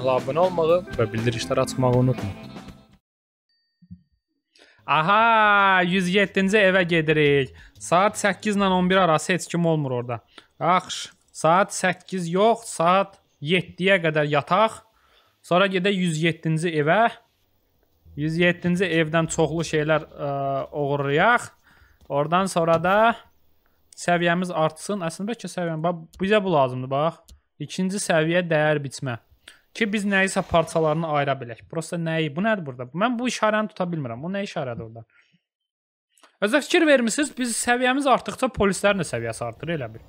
kanala abunə olmağı və bildirişləri açmağı unutma. Aha, 107-ci evə gedirik. Saat 8 ilə 11 arası heç kim olmur orada. Yaxşı, saat 8 yox, saat 7-yə qədər yataq. Sonra gedək 107-ci evə. 107-ci evdən çoxlu şeylər ə, e, oğurlayaq. Oradan sonra da səviyyəmiz artsın. Əslində bəlkə səviyyəm bax bizə bu lazımdır bax. İkinci səviyyə dəyər biçmə ki biz nəyisə parçalarını ayıra bilək. Prosta nəyi? Bu nədir burada? Mən bu işarəni tuta bilmirəm. Bu nə işarədir orada? Özə fikir vermisiniz, biz səviyyəmiz artdıqca polislərin də səviyyəsi artır elə bil.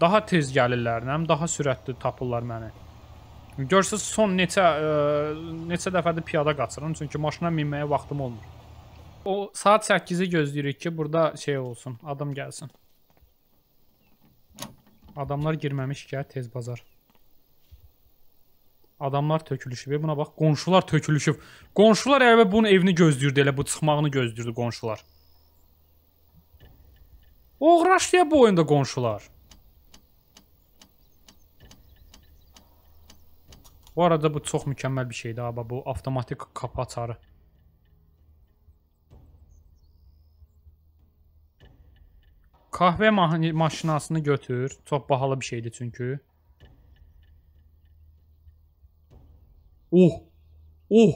Daha tez gəlirlər, həm daha sürətli tapırlar məni. Görürsüz son neçə ə, e, neçə dəfədir piyada qaçıram, çünki maşına minməyə vaxtım olmur. O saat 8-i gözləyirik ki, burada şey olsun, adam gəlsin. Adamlar girməmiş ki, tez bazar. Adamlar tökülüşüb. E, buna bax, qonşular tökülüşüb. Qonşular əvvəl bunun evini gözləyirdi, elə bu çıxmağını gözləyirdi qonşular. Oğraş deyə bu oyunda qonşular. Bu arada bu çox mükəmməl bir şeydir abi, bu avtomatik kapı açarı. Kahve ma maşinasını götür. Çox bahalı bir şeydir çünki. Oh, oh,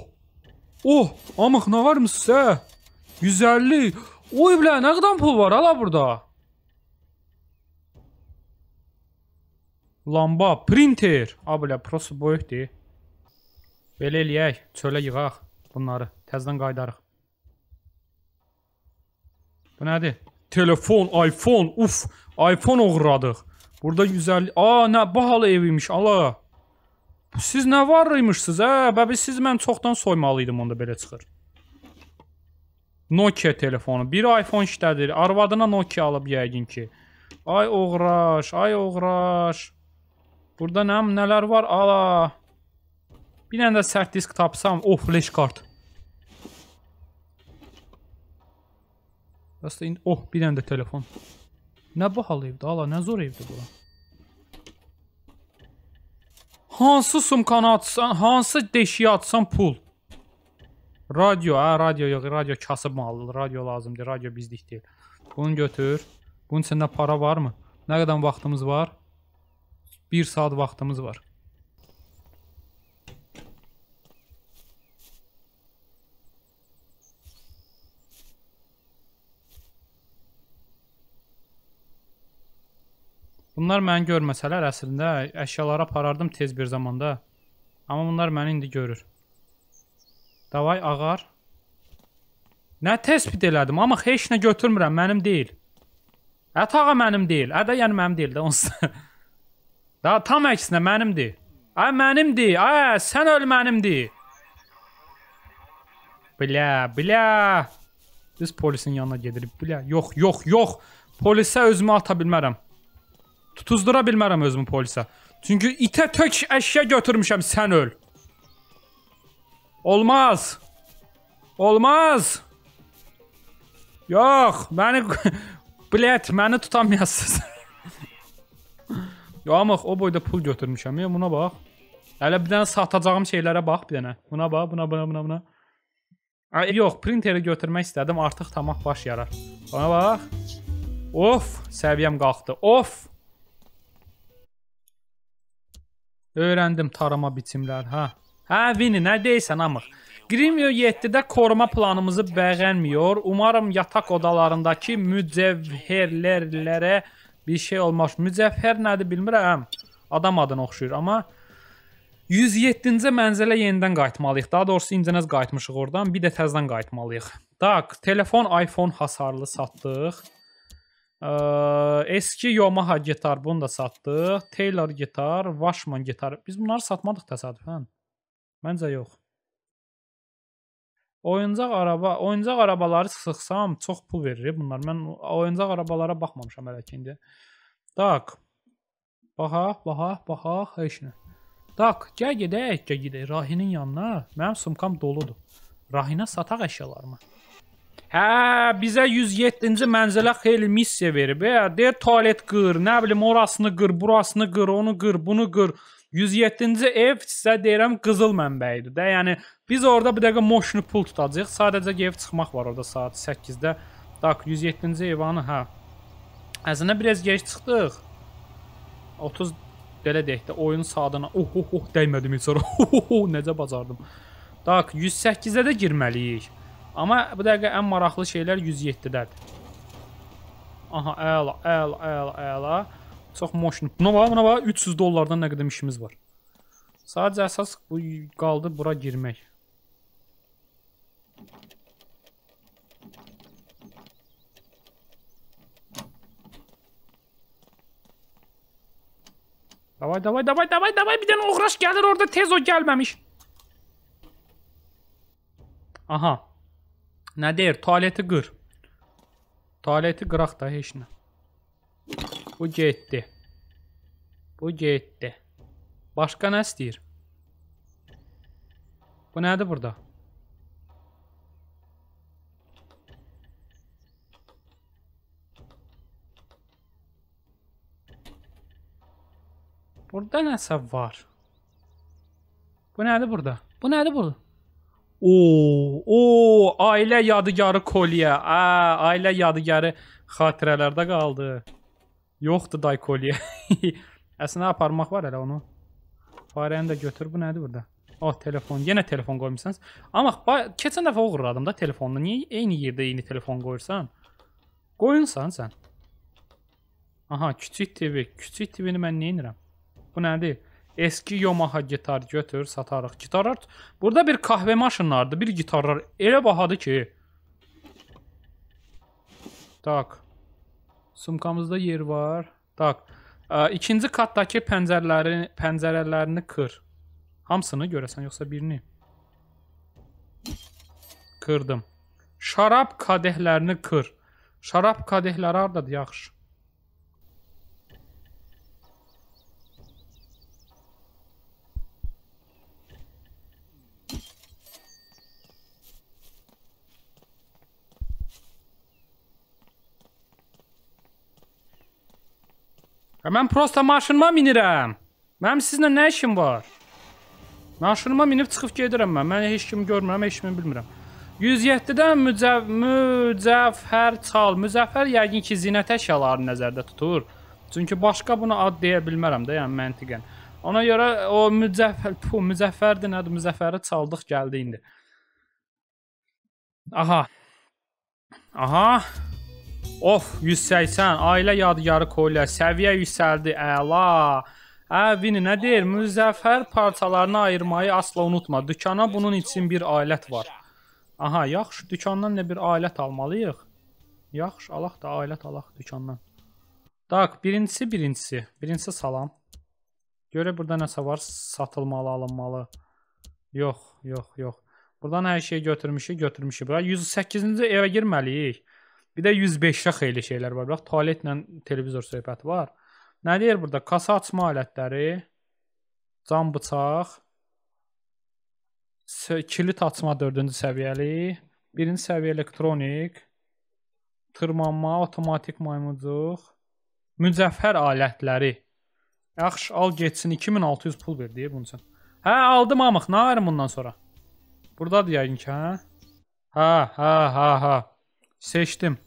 oh, amıq nə varmış sizə? 150, oy bilə, nə qədər pul var hala burada? Lamba, printer, a bilə, prosu böyükdir. Belə eləyək, çölə yığaq bunları, təzdən qaydarıq. Bu nədir? Telefon, iPhone, uf, iPhone uğradıq. Burada 150, a nə bahalı ev imiş, Allah. Siz nə varıymışsınız, hə? Bəbi siz mən çoxdan soymalıydım onda belə çıxır. Nokia telefonu. Biri iPhone işlədir. Arvadına Nokia alıb yəqin ki. Ay oğraş, ay oğraş. Burada nə, nələr var? Ala. Bir dənə də sərt disk tapsam. Oh, flash kart. Aslında, oh, bir dənə də telefon. Nə bahalı evdir, ala, nə zor evdir bura. Hansı sumkanı açsan, hansı deşiyi açsan pul. Radio, hə, radio yox, radio kasıb malıdır, radio lazımdır, radio bizlik deyil. Bunu götür. Bunun içində para varmı? Nə qədər vaxtımız var? 1 saat vaxtımız var. Bunlar məni görməsələr əslində əşyaları aparardım tez bir zamanda. Amma bunlar məni indi görür. Davay ağar. Nə tespit elədim, amma heç nə götürmürəm, mənim deyil. Ət ağa mənim deyil, ədə yəni mənim deyil də onsuz. da tam əksinə mənimdir. Ay mənimdir, ay sən öl mənimdir. Bля, bля. Biz polisin yanına gedirik, bля. Yox, yox, yox. Polisə özümü ata bilmərəm. Tutuzdura bilmərəm özümü polisə. Çünki itə tök əşya götürmüşəm, sən öl. Olmaz. Olmaz. Yox, məni bilet, məni tutamayasınız. Yox, o boyda pul götürmüşəm. Ya buna bax. Hələ bir dənə satacağım şeylərə bax bir dənə. Buna bax, buna, buna, buna, buna. Ay, yox, printeri götürmək istədim, artıq tamah baş yarar. Bana bax. Of, səviyyəm qalxdı. Of. Öyrəndim tarama biçimlər, hə. Hə, Vini, nə deyirsən amıq? Grimio 7-də koruma planımızı bəyənmiyor. Umarım yataq odalarındakı mücəvhərlərlərə bir şey olmaz. Mücəvhər nədir bilmirəm. Adam adına oxşuyur, amma 107-ci mənzilə yenidən qayıtmalıyıq. Daha doğrusu incənəz qayıtmışıq oradan. Bir də təzədən qayıtmalıyıq. Tak, telefon iPhone hasarlı satdıq. Ə, eski Yamaha gitar bunu da satdıq. Taylor gitar, Washman gitar. Biz bunları satmadıq təsadüfən. Məncə yox. Oyuncaq araba, oyuncaq arabaları sıxsam çox pul verir bunlar. Mən oyuncaq arabalara baxmamışam hələ ki indi. Tak. Baxaq, baxaq, baxaq, heç nə. Tak, gəl gedək, gəl gedək Rahinin yanına. Mənim sumkam doludur. Rahinə sataq əşyalarımı. Hə, bizə 107-ci mənzilə xeyli missiya verib. Ə, deyir tualet qır, nə bilim orasını qır, burasını qır, onu qır, bunu qır. 107-ci ev sizə deyirəm qızıl mənbəyidir də. Yəni biz orada bir dəqiqə moşnu pul tutacağıq. Sadəcə ev çıxmaq var orada saat 8-də. Tak 107-ci evanı hə. Əslində biraz gec çıxdıq. 30 belə deyək də oyun saatına oh oh oh dəymədim heç sonra. Oh, oh, oh, necə bacardım. Tak 108-ə də girməliyik. Amma bu dəqiqə ən maraqlı şeylər 107-dədir. Aha, əla, əla, əla, əla. Çox motion. Buna bax, buna bax, 300 dollardan nə qədər işimiz var. Sadəcə əsas bu qaldı bura girmək. Davay, davay, davay, davay, davay. Bir dənə oğraş gəlir orada tez o gəlməmiş. Aha. Nə deyir? Tualeti qır. Tualeti qıraq da heç nə. Bu getdi. Bu getdi. Başqa nə istəyir? Bu nədir burada? Burada nəsə var. Bu nədir burada? Bu nədir burada? O, o, ailə yadigarı kolya. A, hə, ailə yadigarı xatirələrdə qaldı. Yoxdur day kolya. Əslində aparmaq var hələ onu. Farəni də götür. Bu nədir burada? Oh, telefon. Yenə telefon qoymusanız. Amma keçən dəfə uğurladım da telefonla. Niyə eyni yerdə eyni telefon qoyursan? Qoyunsan sən. Aha, kiçik TV. Kiçik TV-ni mən nə edirəm? Bu nədir? Eski Yamaha gitar götür, satarıq. Gitarlar burada bir kahve maşınlardır, bir gitarlar elə bahadır ki. Tak. Sumkamızda yer var. Tak. Ə, ikinci katdakı pəncərələri, pəncərələrini kır. Hamsını görəsən yoxsa birini? Kırdım. Şarab kadehlərini kır. Şarab kadehləri hardadır? Yaxşı. E, mən prosta maşınıma minirəm. Mənim sizinlə nə işim var? Maşınıma minib çıxıb gedirəm mən. Mən heç kimi görmürəm, heç kimi bilmirəm. 107-dən mücəv mücəvhər çal. Müzəffər yəqin ki, zinət əşyalarını nəzərdə tutur. Çünki başqa buna ad deyə bilmərəm də, yəni məntiqən. Ona görə o mücəffər, pu, müzəffərdir nədir? Müzəffəri çaldıq gəldi indi. Aha. Aha. Of 180 ailə yadigarı kolya səviyyə yüksəldi əla. Əvini nə deyir? Müzəffər parçalarını ayırmayı asla unutma. Dükana bunun üçün bir alət var. Aha, yaxşı, dükandan da bir alət almalıyıq. Yaxşı, alaq da alət alaq dükandan. Tak, birincisi birincisi. Birincisi salam. Görə burada nəsə var, satılmalı, alınmalı. Yox, yox, yox. Buradan hər şeyi götürmüşük, götürmüşük. Bura 108-ci evə girməliyik. Bir də 105-də xeyli şeylər var. Bax, tualetlə televizor söhbəti var. Nə deyir burada? Kasa açma alətləri, cam bıçaq, kilit açma 4-cü səviyyəli, 1-ci səviyyə elektronik, tırmanma, avtomatik maymuncuq, mücəffər alətləri. Yaxşı, al getsin 2600 pul ver deyir bunun üçün. Hə, aldım amıq, nə ayrım bundan sonra? Burdadır yəqin ki, hə? Hə, hə, hə, hə. Seçdim.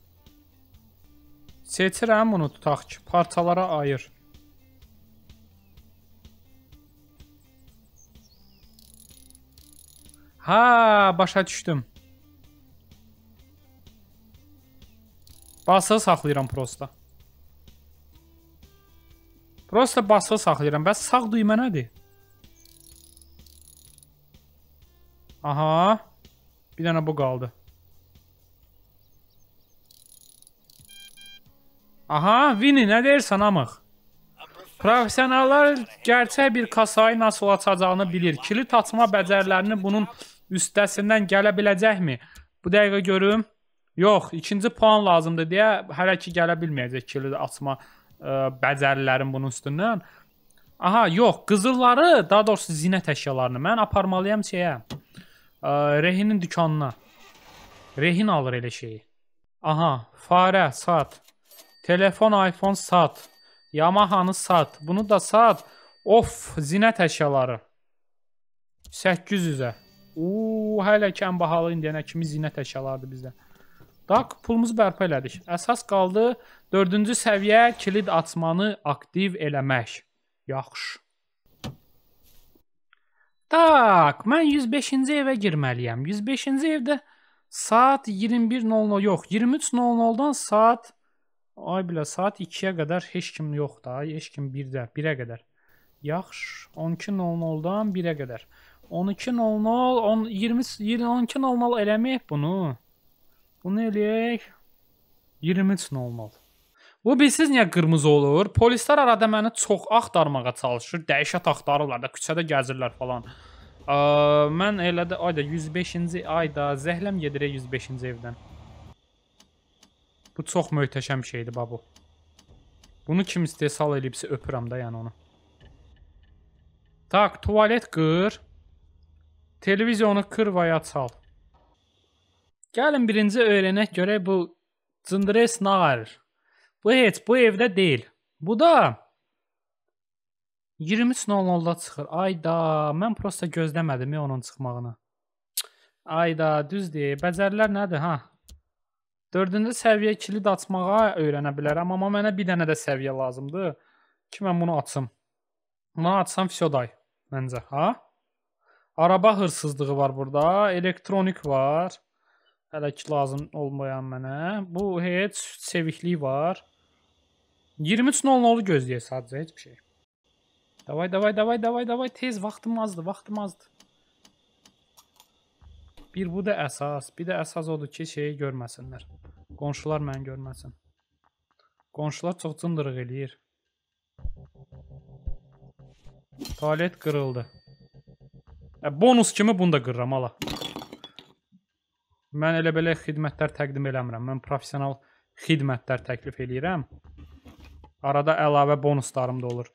Seçirəm bunu tutaq ki, parçalara ayır. Ha, başa düşdüm. Basığı saxlayıram prosta. Prosta basığı saxlayıram. Bəs sağ düymə nədir? Aha. Bir dənə bu qaldı. Aha, Vini, nə deyirsən amıq? Professionallar gerçək bir kasayı nasıl açacağını bilir. Kilit açma bəcərlərini bunun üstəsindən gələ biləcəkmi? Bu dəqiqə görüm. Yox, ikinci puan lazımdır deyə hələ ki gələ bilməyəcək kilit açma ə, e, bəcərlərin bunun üstündən. Aha, yox, qızılları, daha doğrusu zinət əşyalarını mən aparmalıyam şeyə. Ə, e, rehinin dükanına. Rehin alır elə şeyi. Aha, farə, saat. Telefon, iPhone sat. Yamahanı sat. Bunu da sat. Of, zinət əşyaları. 800-ə. Uuu, hələ ki ən bahalı indiyənə kimi zinət əşyalardır bizdə. Daq, pulumuzu bərpa elədik. Əsas qaldı 4-cü səviyyə kilid açmanı aktiv eləmək. Yaxşı. Tak, mən 105-ci evə girməliyəm. 105-ci evdə saat 21.00 yox, 23.00-dan saat Ay bilə saat 2-yə qədər heç kim yox da, heç kim 1-də, 1-ə qədər. Yaxşı, 12:00-dan 1-ə qədər. 12:00, 10 20 12:00 eləməyək bunu. Bunu eləyək 23:00. Bu bilsiz niyə qırmızı olur? Polislər arada məni çox axtarmağa çalışır. Dəhşət axtarırlar da, küçədə gəzirlər falan. Ə, mən elə də ayda 105-ci ayda zəhləm gedirə 105-ci evdən. Bu çox möhtəşəm şeydir babu. Bunu kim istehsal elibsə öpürəm də yəni onu. Tak, tualet qır. Televizyonu qır və ya çal. Gəlin birinci öyrənək görək bu cındres nar. Bu heç bu evdə deyil. Bu da 23:00-da çıxır. Ayda, mən prosta gözləmədim onun çıxmağını. Ayda, düzdür. Bəzərlər nədir ha? Hə. Dördüncü səviyyə kilid açmağa öyrənə bilərəm, amma mənə bir dənə də səviyyə lazımdır ki, mən bunu açım. Bunu açsam fişoday məncə, ha? Araba hırsızlığı var burada, elektronik var. Hələ ki lazım olmayan mənə. Bu heç seviklik var. 23.00-u gözləyək sadəcə heç bir şey. Davay, davay, davay, davay, davay, tez vaxtım azdır, vaxtım azdır. Bir bu da əsas. Bir də əsas odur ki, şeyi görməsinlər. Qonşular məni görməsin. Qonşular çox cındırıq eləyir. Tualet qırıldı. Ə, bonus kimi bunu da qırıram, ala. Mən elə belə xidmətlər təqdim eləmirəm. Mən professional xidmətlər təklif eləyirəm. Arada əlavə bonuslarım da olur.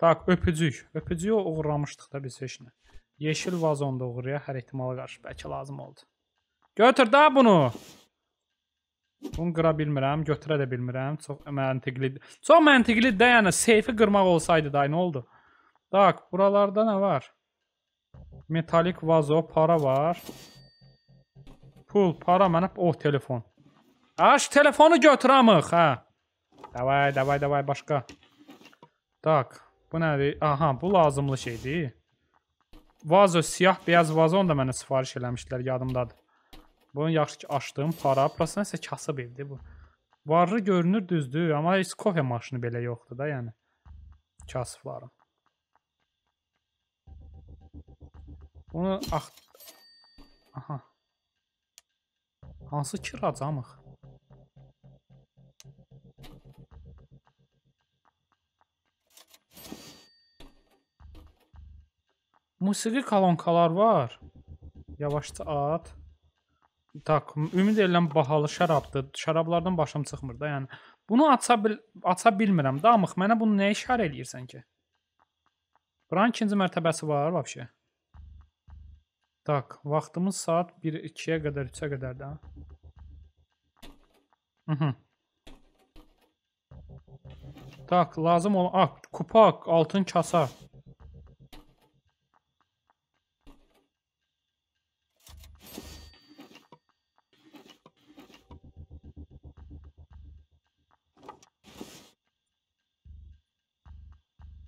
Tak, öpücük. Öpücüyü uğurlamışdıq da biz heç nə. Yeşil vazonda uğraya hər ehtimala qarşı bəlkə lazım oldu. Götür da bunu. Bunu qıra bilmirəm, götürə də bilmirəm. Çox məntiqli. Çox məntiqli də yəni seyfi qırmaq olsaydı da nə oldu? Bax, buralarda nə var? Metalik vazo, para var. Pul, para mənə, o oh, telefon. Aş hə, telefonu götürəmik, hə. Davay, davay, davay başqa. Tak, bu nədir? Aha, bu lazımlı şeydir. Vazo, siyah, beyaz vazo onu da mənə sifariş eləmişdilər, yadımdadır. Bunu yaxşı ki, açdım, para. Burası nəsə kasıb evdir bu. Varlı görünür düzdür, amma heç kofe maşını belə yoxdur da, yəni. Kasıbların. Bunu ax... Aha. Hansı kiracamıq? Musiqi kolonkalar var. Yavaşca at. Tak, ümid edirəm bahalı şərabdır. Şərablardan başım çıxmır da, yəni. Bunu aça bil aça bilmirəm. Damıq, mənə bunu nə işarə eləyirsən ki? Buranın ikinci mərtəbəsi var vəbşə. Tak, vaxtımız saat 1-2-yə qədər, 3-ə qədər də. Mhm. Tak, lazım olan ah, kupak, altın kasa.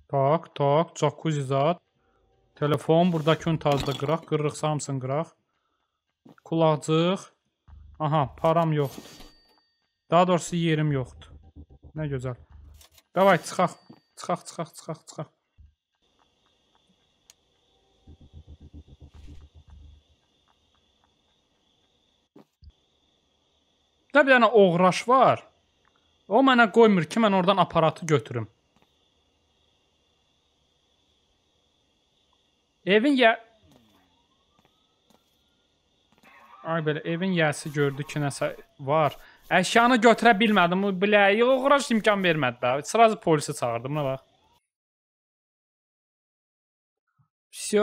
Tak, tak, jacuzzi zad. Telefon, buradakı üntazda qıraq, qırırıq Samsung qıraq. Kulaqcıq. Aha, param yoxdur. Daha doğrusu yerim yoxdur. Nə gözəl. Davay, çıxaq. Çıxaq, çıxaq, çıxaq, çıxaq. Nə bir dənə yəni, oğraş var. O mənə qoymur ki, mən oradan aparatı götürüm. Evin ya... Ay belə, evin yəsi gördü ki, nəsə var. Əşyanı götürə bilmədim, bu biləyi uğraş imkan vermədi də. Sırazı polisi çağırdım, buna bax. Всё,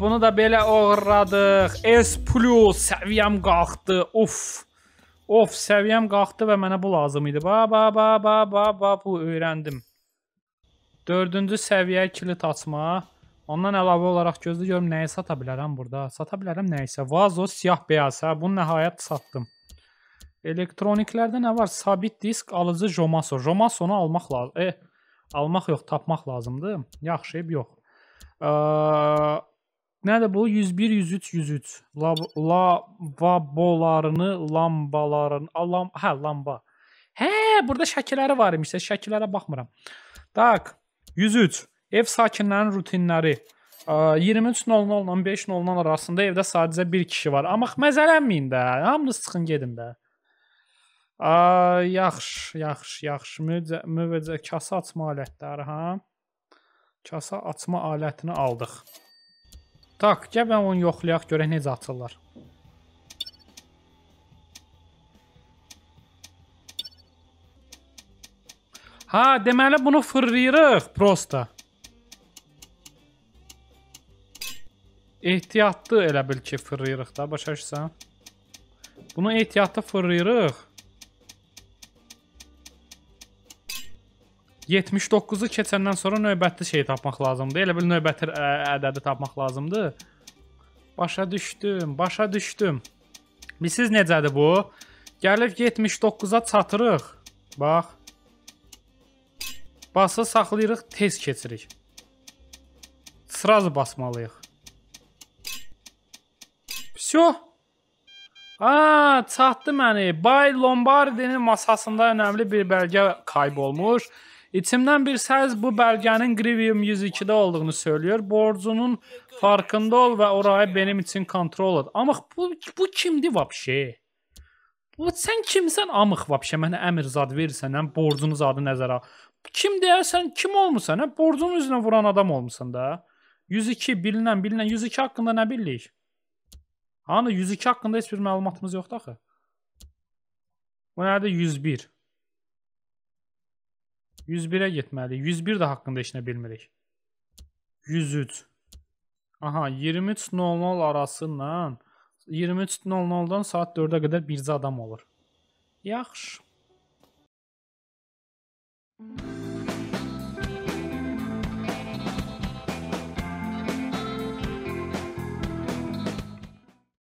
bunu da belə oğurladıq. S+ səviyyəm qalxdı. Uf. Of, səviyyəm qalxdı və mənə bu lazım idi. Ba ba ba ba ba ba bu öyrəndim. 4-cü səviyyə kilit açma. Ondan əlavə olaraq gözlə görüm nəyi sata bilərəm burada. Sata bilərəm nəyisə. Vazo siyah-beyaz. Hə, bunu nəhayət satdım. Elektroniklərdə nə var? Sabit disk, alıcı Jomaso. Jomasonu almaq lazım. E, almaq yox, tapmaq lazımdır. Yaxşı, yox. Ee, nədir bu? 101, 103, 103. Lavabolarını, lambalarını, lam, hə, lamba. Hə, burada şəkilləri var imişsə, şəkillərə baxmıram. Tak, 103. Ev sakinlərinin rutinləri 23:00-la e, 5:00-la arasında evdə sadəcə bir kişi var. Amma məzələnməyin də. Hamınız çıxın gedin də. Ay, yaxşı, yaxşı, yaxşı. Müvəcə, müvəcə kasa açma alətləri, ha? Kasa açma alətini aldıq. Tak, gəl mən onu yoxlayaq, görək necə açırlar. Ha, deməli bunu fırlayırıq prosta. ehtiyatlı elə bil ki, fırlayırıq da, başa düşsən? Bunu ehtiyatlı fırlayırıq. 79-u keçəndən sonra növbətli şey tapmaq lazımdır. Elə bil növbəti ədədi tapmaq lazımdır. Başa düşdüm, başa düşdüm. Bilsiz necədir bu? Gəlib 79-a çatırıq. Bax. Bası saxlayırıq, tez keçirik. Sırazı basmalıyıq. Şoh! A, çatdı məni. Bay Lombardinin masasında önəmli bir bəlgə kaybolmuş. İçimdən bir səs bu bəlgənin Grivium 102-də olduğunu söylüyor. Borcunun farkında ol və orayı benim için kontrol et. Amma bu, bu kimdir vapşe? Bu sən kimsən amıq vapşe? Mənə əmir zad verirsən, həm borcunun zadı nəzərə al. Kim deyərsən, kim olmusan, hə? Borcunun üzünə vuran adam olmusan da. 102 bilinən, bilinən 102 haqqında nə bilirik? Ana 102 haqqında heç bir məlumatımız yoxdur axı. Bu nədir? 101. 101-ə getməliyik. 101 də haqqında heç nə bilmirik. 103. Aha, 23:00 arasından 23:00-dan saat 4-ə qədər bircə adam olur. Yaxşı. Mm-hmm.